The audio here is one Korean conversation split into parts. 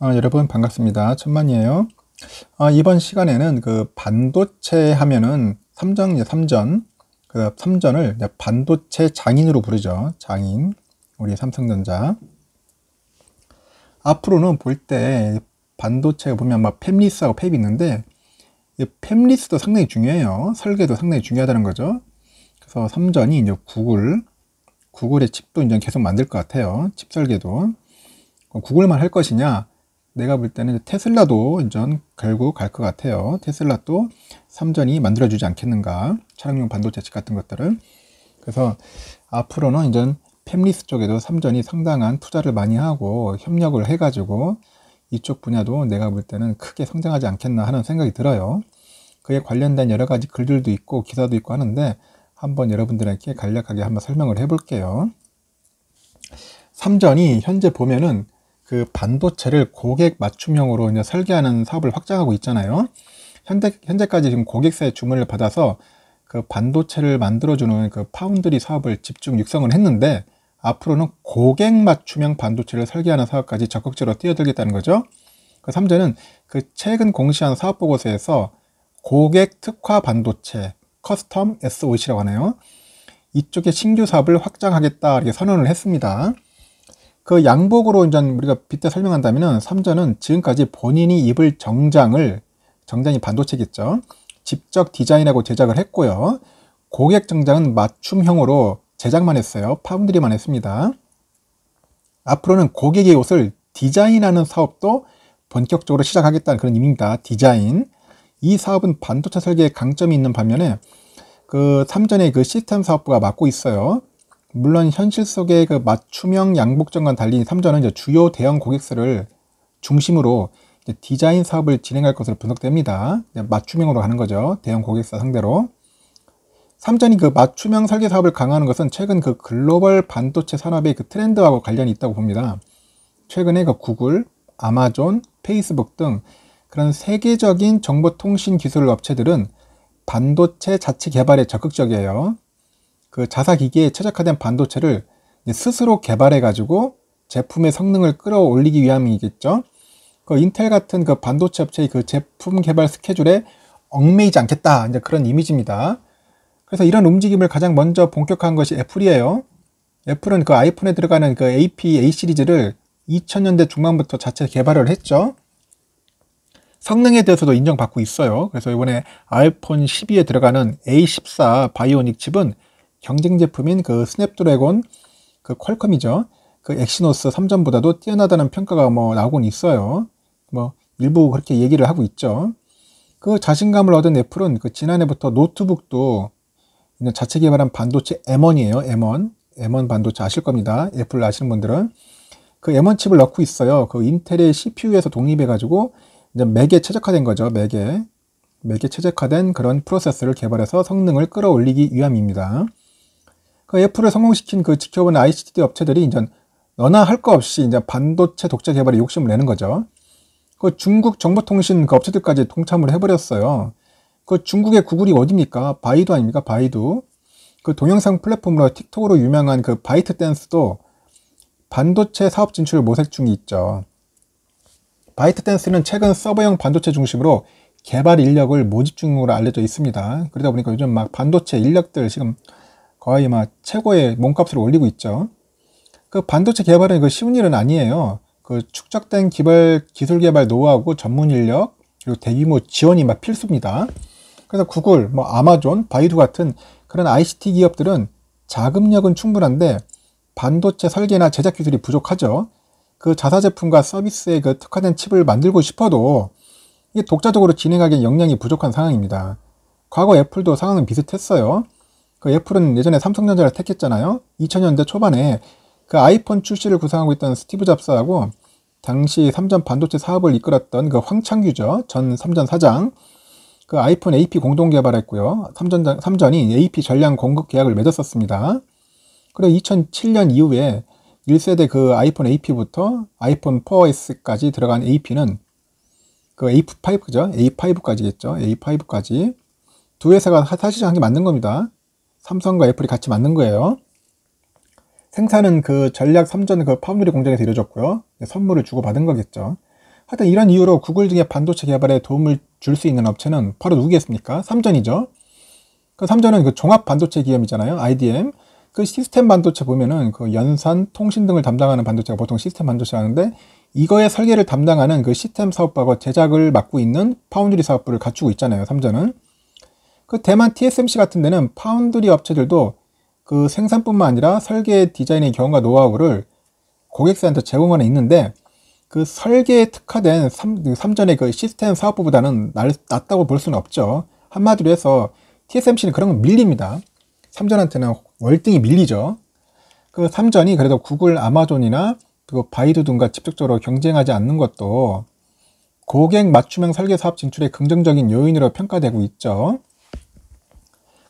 아, 여러분 반갑습니다. 천만이에요. 아, 이번 시간에는 그 반도체 하면은 삼전 삼전 그 삼전을 반도체 장인으로 부르죠. 장인 우리 삼성전자 앞으로는 볼 때 반도체 보면 막 팹리스하고 팹이 있는데 팹리스도 상당히 중요해요. 설계도 상당히 중요하다는 거죠. 그래서 삼전이 이제 구글 구글의 칩도 이제 계속 만들 것 같아요. 칩 설계도 구글만 할 것이냐 내가 볼 때는 테슬라도 이전 결국 갈 것 같아요. 테슬라 또 삼전이 만들어주지 않겠는가. 차량용 반도체 측 같은 것들을. 그래서 앞으로는 이제 팹리스 쪽에도 삼전이 상당한 투자를 많이 하고 협력을 해가지고 이쪽 분야도 내가 볼 때는 크게 성장하지 않겠나 하는 생각이 들어요. 그에 관련된 여러 가지 글들도 있고 기사도 있고 하는데 한번 여러분들에게 간략하게 한번 설명을 해볼게요. 삼전이 현재 보면은 그 반도체를 고객 맞춤형으로 이제 설계하는 사업을 확장하고 있잖아요. 현재, 현재까지 지금 고객사의 주문을 받아서 그 반도체를 만들어주는 그 파운드리 사업을 집중 육성을 했는데 앞으로는 고객 맞춤형 반도체를 설계하는 사업까지 적극적으로 뛰어들겠다는 거죠. 그 3제는 그 최근 공시한 사업 보고서에서 고객 특화 반도체 커스텀 SOC라고 하네요. 이쪽에 신규 사업을 확장하겠다 이렇게 선언을 했습니다. 그 양복으로 이제 우리가 빗대 설명한다면은 3전은 지금까지 본인이 입을 정장을 정장이 반도체겠죠. 직접 디자인하고 제작을 했고요. 고객 정장은 맞춤형으로 제작만 했어요. 파운드리만 했습니다. 앞으로는 고객의 옷을 디자인하는 사업도 본격적으로 시작하겠다는 그런 의미입니다. 디자인. 이 사업은 반도체 설계의 강점이 있는 반면에 그 3전의 그 시스템 사업부가 맡고 있어요. 물론 현실 속의 그 맞춤형 양복점과 달리 3전은 이제 주요 대형 고객사를 중심으로 디자인 사업을 진행할 것으로 분석됩니다. 맞춤형으로 가는 거죠. 대형 고객사 상대로. 3전이 그 맞춤형 설계 사업을 강화하는 것은 최근 그 글로벌 반도체 산업의 그 트렌드하고 관련이 있다고 봅니다. 최근에 그 구글, 아마존, 페이스북 등 그런 세계적인 정보통신 기술 업체들은 반도체 자체 개발에 적극적이에요. 그 자사기기에 최적화된 반도체를 스스로 개발해 가지고 제품의 성능을 끌어올리기 위함이겠죠. 그 인텔 같은 그 반도체 업체의 그 제품 개발 스케줄에 얽매이지 않겠다. 이제 그런 이미지입니다. 그래서 이런 움직임을 가장 먼저 본격화한 것이 애플이에요. 애플은 그 아이폰에 들어가는 그 APA 시리즈를 2000년대 중반부터 자체 개발을 했죠. 성능에 대해서도 인정받고 있어요. 그래서 이번에 아이폰 12에 들어가는 A14 바이오닉 칩은 경쟁 제품인 그 스냅드래곤 그 퀄컴이죠. 그 엑시노스 3전보다도 뛰어나다는 평가가 뭐 나오곤 있어요. 뭐 일부 그렇게 얘기를 하고 있죠. 그 자신감을 얻은 애플은 그 지난해부터 노트북도 자체 개발한 반도체 M1이에요. M1. M1 반도체 아실 겁니다. 애플 아시는 분들은. 그 M1 칩을 넣고 있어요. 그 인텔의 CPU에서 독립해가지고 이제 맥에 최적화된 거죠. 맥에. 맥에 최적화된 그런 프로세스를 개발해서 성능을 끌어올리기 위함입니다. 그 애플을 성공시킨 그 지켜본 ICT 업체들이 이제 너나 할 거 없이 이제 반도체 독자 개발에 욕심을 내는 거죠. 그 중국 정보통신 그 업체들까지 동참을 해버렸어요. 그 중국의 구글이 어딥니까? 바이두 아닙니까? 바이두. 그 동영상 플랫폼으로 틱톡으로 유명한 그 바이트 댄스도 반도체 사업 진출을 모색 중이 있죠. 바이트 댄스는 최근 서버형 반도체 중심으로 개발 인력을 모집 중으로 알려져 있습니다. 그러다 보니까 요즘 막 반도체 인력들 지금 거의 막 최고의 몸값을 올리고 있죠. 그 반도체 개발은 그 쉬운 일은 아니에요. 그 축적된 기발, 기술 개발 노하우고 전문 인력, 그리고 대규모 지원이 막 필수입니다. 그래서 구글, 뭐 아마존, 바이두 같은 그런 ICT 기업들은 자금력은 충분한데 반도체 설계나 제작 기술이 부족하죠. 그 자사 제품과 서비스에 그 특화된 칩을 만들고 싶어도 이게 독자적으로 진행하기엔 역량이 부족한 상황입니다. 과거 애플도 상황은 비슷했어요. 그 애플은 예전에 삼성전자를 택했잖아요. 2000년대 초반에 그 아이폰 출시를 구상하고 있던 스티브 잡스하고 당시 삼전 반도체 사업을 이끌었던 그 황창규죠. 전 삼전 사장. 그 아이폰 AP 공동 개발했고요. 삼전, 삼전이 AP 전량 공급 계약을 맺었었습니다. 그리고 2007년 이후에 1세대 그 아이폰 AP부터 아이폰 4S까지 들어간 AP는 그 A5죠. A5까지겠죠. A5까지. 두 회사가 사실상 한 게 맞는 겁니다. 삼성과 애플이 같이 만든 거예요. 생산은 그 전략 3전 그 파운드리 공장에서 이루어졌고요. 선물을 주고받은 거겠죠. 하여튼 이런 이유로 구글 등의 반도체 개발에 도움을 줄 수 있는 업체는 바로 누구겠습니까? 삼전이죠. 그 삼전은 그 종합 반도체 기업이잖아요. IDM. 그 시스템 반도체 보면은 그 연산, 통신 등을 담당하는 반도체가 보통 시스템 반도체라는데 이거의 설계를 담당하는 그 시스템 사업부하고 제작을 맡고 있는 파운드리 사업부를 갖추고 있잖아요. 삼전은. 그 대만 TSMC 같은 데는 파운드리 업체들도 그 생산뿐만 아니라 설계 디자인의 경우가 노하우를 고객사한테 제공하는 있는데 그 설계에 특화된 삼 그 전의그 시스템 사업부보다는 낫다고 볼 수는 없죠. 한마디로 해서 TSMC는 그런 건 밀립니다. 삼전한테는 월등히 밀리죠. 그 삼전이 그래도 구글, 아마존이나 그 바이두 등과 직접적으로 경쟁하지 않는 것도 고객 맞춤형 설계 사업 진출의 긍정적인 요인으로 평가되고 있죠.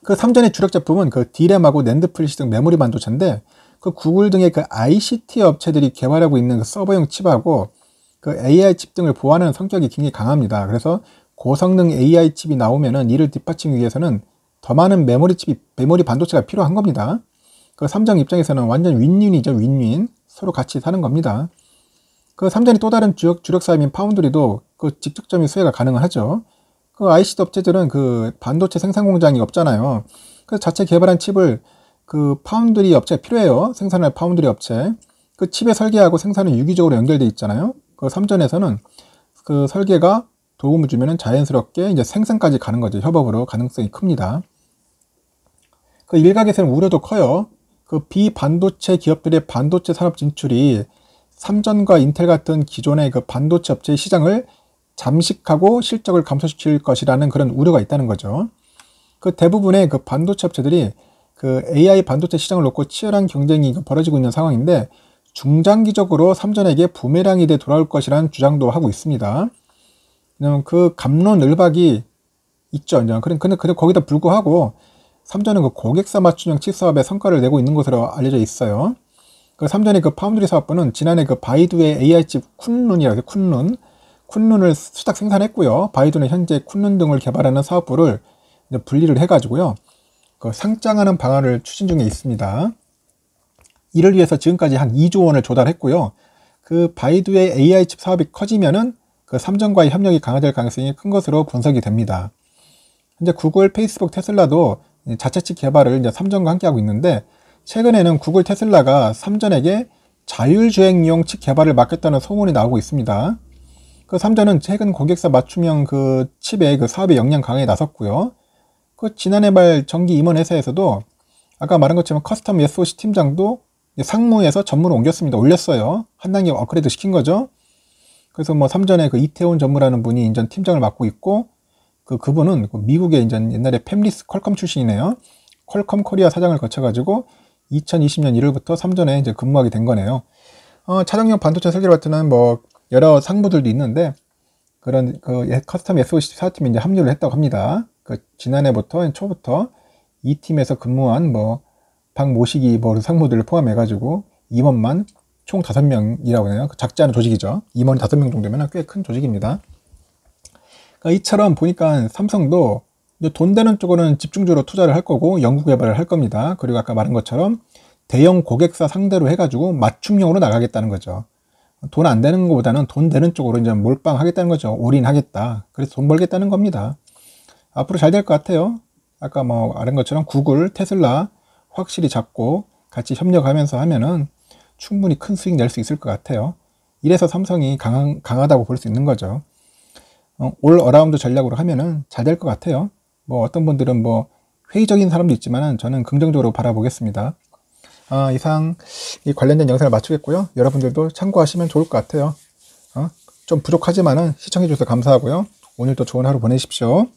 그 삼전의 주력 제품은 그디램하고랜드플리시등 메모리 반도체인데 그 구글 등의 그 ICT 업체들이 개발하고 있는 그 서버용 칩하고 그 AI 칩 등을 보완하는 성격이 굉장히 강합니다. 그래서 고성능 AI 칩이 나오면은 이를 뒷받침 위해서는 더 많은 메모리 칩이 메모리 반도체가 필요한 겁니다. 그 삼성 입장에서는 완전 윈윈이죠, 윈윈. 서로 같이 사는 겁니다. 그삼전이또 다른 주력, 주력 사업인 파운드리도 그 직접적인 수혜가 가능하죠. 그 ICT 업체들은 그 반도체 생산 공장이 없잖아요. 그래서 자체 개발한 칩을 그 파운드리 업체 필요해요. 생산할 파운드리 업체. 그 칩의 설계하고 생산은 유기적으로 연결돼 있잖아요. 그3전에서는그 설계가 도움을 주면 자연스럽게 이제 생산까지 가는 거죠. 협업으로 가능성이 큽니다. 그 일각에서는 우려도 커요. 그 비반도체 기업들의 반도체 산업 진출이 3전과 인텔 같은 기존의 그 반도체 업체의 시장을 잠식하고 실적을 감소시킬 것이라는 그런 우려가 있다는 거죠. 그 대부분의 그 반도체 업체들이 그 AI 반도체 시장을 놓고 치열한 경쟁이 그 벌어지고 있는 상황인데 중장기적으로 삼전에게 부메랑이 돼 돌아올 것이라는 주장도 하고 있습니다. 왜냐면 그 감론을박이 있죠. 그런데 근데, 근데 거기다 불구하고 삼전은 그 고객사 맞춤형 칩 사업의 성과를 내고 있는 것으로 알려져 있어요. 그 삼전의 그 파운드리 사업부는 지난해 그 바이두의 AI 칩 쿤룬이라고 해요. 쿤룬 쿤룬을 수탁 생산했고요. 바이든은 현재 쿤룬 등을 개발하는 사업부를 분리를 해가지고요. 그 상장하는 방안을 추진 중에 있습니다. 이를 위해서 지금까지 한 2조 원을 조달했고요. 그 바이두의 AI 칩 사업이 커지면은 그 삼정과의 협력이 강화될 가능성이 큰 것으로 분석이 됩니다. 현재 구글, 페이스북, 테슬라도 자체 칩 개발을 이제 삼전과 함께하고 있는데 최근에는 구글, 테슬라가 삼전에게 자율주행용 칩 개발을 맡겼다는 소문이 나오고 있습니다. 그삼전은 최근 고객사 맞춤형 그 칩의 그 사업의 역량 강화에 나섰고요. 그 지난해 말 정기 임원 회사에서도 아까 말한 것처럼 커스텀 SOC 팀장도 상무에서 전무로 옮겼습니다. 올렸어요. 한 단계 업그레이드 시킨 거죠. 그래서 뭐 3전에 그 이태원 전무라는 분이 인제 팀장을 맡고 있고 그 그분은 그 미국의 인제 옛날에 팸리스 퀄컴 출신이네요. 퀄컴 코리아 사장을 거쳐가지고 2020년 1월부터 삼전에 이제 근무하게 된 거네요. 어, 차량용 반도체 설계를 맡은 뭐 여러 상부들도 있는데 그런 그 예, 커스텀 SOC4팀이 제 합류를 했다고 합니다. 그 지난해부터 초부터 이 팀에서 근무한 뭐 박모식이 뭐 상무들을 포함해 가지고 임원만 총 다섯 명이라고 해요. 그 작지 않은 조직이죠. 임원이 다섯 명 정도면 꽤 큰 조직입니다. 그러니까 이처럼 보니까 삼성도 돈 되는 쪽으로는 집중적으로 투자를 할 거고 연구 개발을 할 겁니다. 그리고 아까 말한 것처럼 대형 고객사 상대로 해가지고 맞춤형으로 나가겠다는 거죠. 돈안 되는 것보다는 돈 되는 쪽으로 이제 몰빵하겠다는 거죠. 올인하겠다. 그래서 돈 벌겠다는 겁니다. 앞으로 잘 될 것 같아요. 아까 뭐 아는 것처럼 구글, 테슬라 확실히 잡고 같이 협력하면서 하면은 충분히 큰 수익 낼 수 있을 것 같아요. 이래서 삼성이 강한, 강하다고 볼 수 있는 거죠. 어, 올 어라운드 전략으로 하면은 잘 될 것 같아요. 뭐 어떤 분들은 뭐 회의적인 사람도 있지만 저는 긍정적으로 바라보겠습니다. 아, 이상 이 관련된 영상을 마치겠고요. 여러분들도 참고하시면 좋을 것 같아요. 어? 좀 부족하지만은 시청해주셔서 감사하고요. 오늘도 좋은 하루 보내십시오.